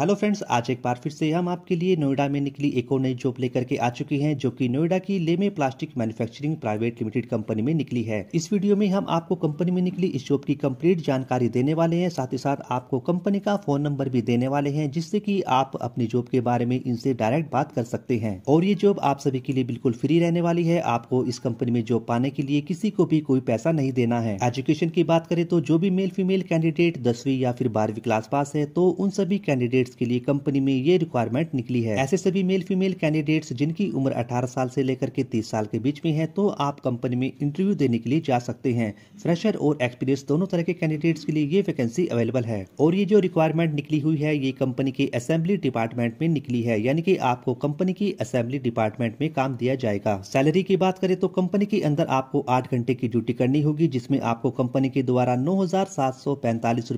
hello friends आज एक बार फिर से हम आपके लिए नोएडा में निकली एक और नई जॉब लेकर के आ चुकी हैं जो कि नोएडा की लेमे plastic manufacturing private limited company में निकली है इस वीडियो में हम आपको कंपनी में निकली इस जॉब की कंप्लीट जानकारी देने वाले हैं साथ ही साथ आपको कंपनी का फोन नंबर भी देने वाले हैं जिससे की आप अपनी जॉब के बारे में इनसे डायरेक्ट बात कर सकते हैं और ये जॉब आप सभी के लिए बिल्कुल फ्री रहने वाली है आपको इस कंपनी में जॉब पाने के लिए किसी को भी कोई पैसा नहीं देना है एजुकेशन की बात करें तो जो भी मेल फीमेल कैंडिडेट दसवीं या फिर बारहवीं क्लास पास है तो उन सभी कैंडिडेट कैंडिडेट्स के लिए कंपनी में ये रिक्वायरमेंट निकली है ऐसे सभी मेल फीमेल कैंडिडेट्स जिनकी उम्र 18 साल से लेकर के 30 साल के बीच में है तो आप कंपनी में इंटरव्यू देने के लिए जा सकते हैं फ्रेशर और एक्सपीरियंस दोनों तरह के कैंडिडेट्स के लिए ये वैकेंसी अवेलेबल है और ये जो रिक्वायरमेंट निकली हुई है ये कंपनी के असेंबली डिपार्टमेंट में निकली है यानी कि आपको कंपनी की असेंबली डिपार्टमेंट में काम दिया जाएगा सैलरी की बात करें तो कंपनी के अंदर आपको आठ घंटे की ड्यूटी करनी होगी जिसमें आपको कंपनी के द्वारा नौ हजार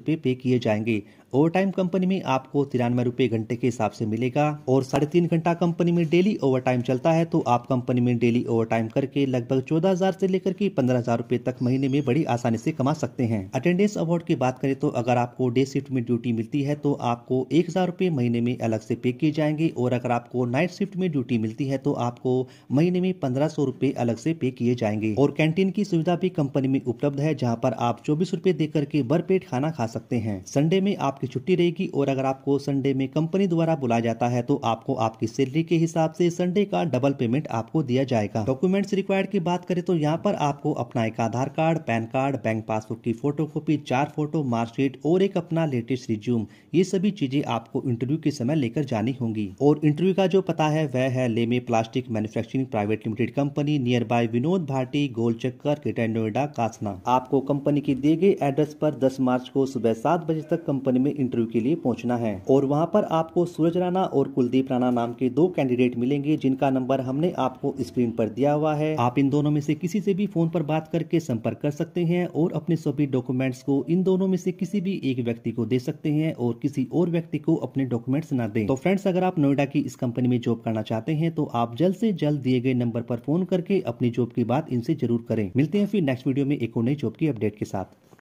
पे किए जाएंगे ओवर टाइम कंपनी में आपको तिरानवे रूपए घंटे के हिसाब से मिलेगा और साढ़े तीन घंटा कंपनी में डेली ओवर टाइम चलता है तो आप कंपनी में डेली ओवर टाइम करके लगभग चौदह हजार ऐसी लेकर के पंद्रह हजार रूपए तक महीने में बड़ी आसानी से कमा सकते हैं अटेंडेंस अवार्ड की बात करें तो अगर आपको डे शिफ्ट में ड्यूटी मिलती है तो आपको एक हजार रूपए महीने में अलग से पे किए जाएंगे और अगर आपको नाइट शिफ्ट में ड्यूटी मिलती है तो आपको महीने में पंद्रह सौ रूपए अलग से पे किए जाएंगे और कैंटीन की सुविधा भी कंपनी में उपलब्ध है जहाँ पर आप चौबीस रूपए दे करके पेट खाना खा सकते हैं संडे में आप आपकी छुट्टी रहेगी और अगर आपको संडे में कंपनी द्वारा बुलाया जाता है तो आपको आपकी सैलरी के हिसाब से संडे का डबल पेमेंट आपको दिया जाएगा डॉक्यूमेंट्स रिक्वायर्ड की बात करें तो यहाँ पर आपको अपना एक Aadhaar card PAN card bank passbook की फोटो कॉपी चार फोटो मार्कशीट और एक अपना लेटेस्ट रिज्यूम ये सभी चीजें आपको इंटरव्यू के समय लेकर जानी होंगी और इंटरव्यू का जो पता है वह है लेमे plastic manufacturing private limited company nearby Vinod Bhati गोल चक्कर नोएडा कासना आपको कंपनी की दी गई एड्रेस पर 10 मार्च को सुबह सात बजे तक कंपनी में इंटरव्यू के लिए पहुंचना है और वहां पर आपको सूरज राणा और कुलदीप राणा नाम के दो कैंडिडेट मिलेंगे जिनका नंबर हमने आपको स्क्रीन पर दिया हुआ है आप इन दोनों में से किसी से भी फोन पर बात करके संपर्क कर सकते हैं और अपने सभी डॉक्यूमेंट्स को इन दोनों में से किसी भी एक व्यक्ति को दे सकते हैं और किसी और व्यक्ति को अपने डॉक्यूमेंट्स न दें तो फ्रेंड्स अगर आप नोएडा की इस कंपनी में जॉब करना चाहते हैं तो आप जल्द से जल्द दिए गए नंबर पर फोन करके अपनी जॉब की बात इनसे जरूर करें मिलते हैं फिर नेक्स्ट वीडियो में एक और नई जॉब की अपडेट के साथ